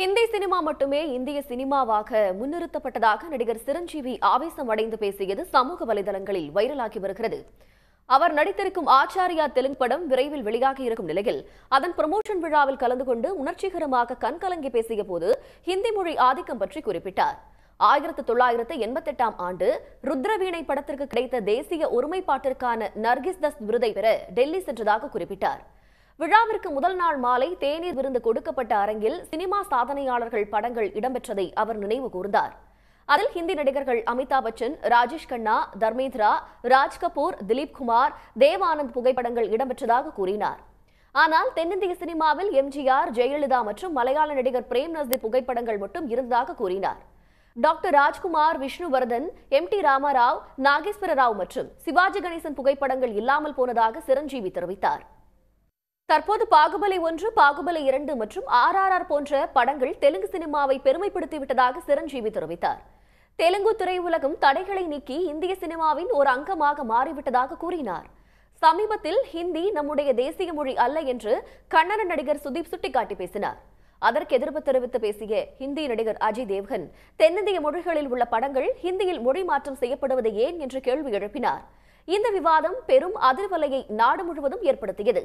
Hindi cinema மட்டுமே இந்திய சினிமாவாக முன்னிறுத்தப்பட்டதாக நடிகர் சிரஞ்சீவி ஆவேசம் அடைந்து பேசியது சமூக வலைதளங்களில் வைரலாகி வருகிறது அவர் நடித்திருக்கும் ஆச்சாரியா தெலுங்கு படம் விரைவில் வெளியாகி இருக்கும் நிலையில் அதன் ப்ரமோஷன் விழாவில் கலந்து கொண்டு உணர்ச்சிகரமாக கண்கலங்கி பேசிய போது ஹிந்தி மொழி ஆதிக்கம் பற்றி குறிப்பிட்டார் ஆயிரத்து தொள்ளாயிரத்து எண்பத்தெட்டாம் ஆண்டு ருத்ரவீணை படத்திற்கு கிடைத்த தேசிய ஒருமைப்பாட்டிற்கான நர்கிஸ் தஸ் விருதை பெற டெல்லி சென்றதாக குறிப்பிட்டார் விழாவிற்கு முதல் நாள் மாலை தேநீர் விருந்து கொடுக்கப்பட்ட அரங்கில் சினிமா சாதனையாளர்கள் படங்கள் இடம்பெற்றதை அவர் நினைவு கூர்ந்தார் அதில் ஹிந்தி நடிகர்கள் அமிதாப் பச்சன் ராஜேஷ் கண்ணா தர்மேந்திரா ராஜ் கபூர் திலீப் குமார் தேவானந்த் புகைப்படங்கள் இடம்பெற்றதாக கூறினார் ஆனால் தென்னிந்திய சினிமாவில் எம்ஜிஆர் ஜெயலலிதா மற்றும் மலையாள நடிகர் பிரேம் நஸ்தி புகைப்படங்கள் மட்டும் இருந்ததாக கூறினார் doctor Rajkumar Vishnuvardhan N T Ramarao Nageswara Rao மற்றும் சிவாஜி கணேசன் புகைப்படங்கள் இல்லாமல் போனதாக சிரஞ்சீவி தெரிவித்தார் தற்போது பாகுபலி ஒன்று பாகுபலி இரண்டு மற்றும் ஆர்ஆர்ஆர் போன்ற படங்கள் தெலுங்கு சினிமாவை பெருமைப்படுத்திவிட்டதாக சிரஞ்சீவி தெரிவித்தார் தெலுங்கு திரையுலகம் தடைகளை நீக்கி இந்திய சினிமாவின் ஒரு அங்கமாக மாறிவிட்டதாக கூறினார் சமீபத்தில் ஹிந்தி நம்முடைய தேசிய மொழி அல்ல என்று கன்னட நடிகர் சுதீப் சுட்டிக்காட்டி பேசினார் அதற்கு எதிர்ப்பு தெரிவித்து பேசிய ஹிந்தி நடிகர் அஜய் தேவ்கன் தென்னிந்திய மொழிகளில் உள்ள படங்கள் ஹிந்தியில் மொழி மாற்றம் செய்யப்படுவது ஏன் என்று கேள்வி எழுப்பினார் இந்த விவாதம் பெரும் அதிர்வலையை நாடு முழுவதும் ஏற்படுத்தியது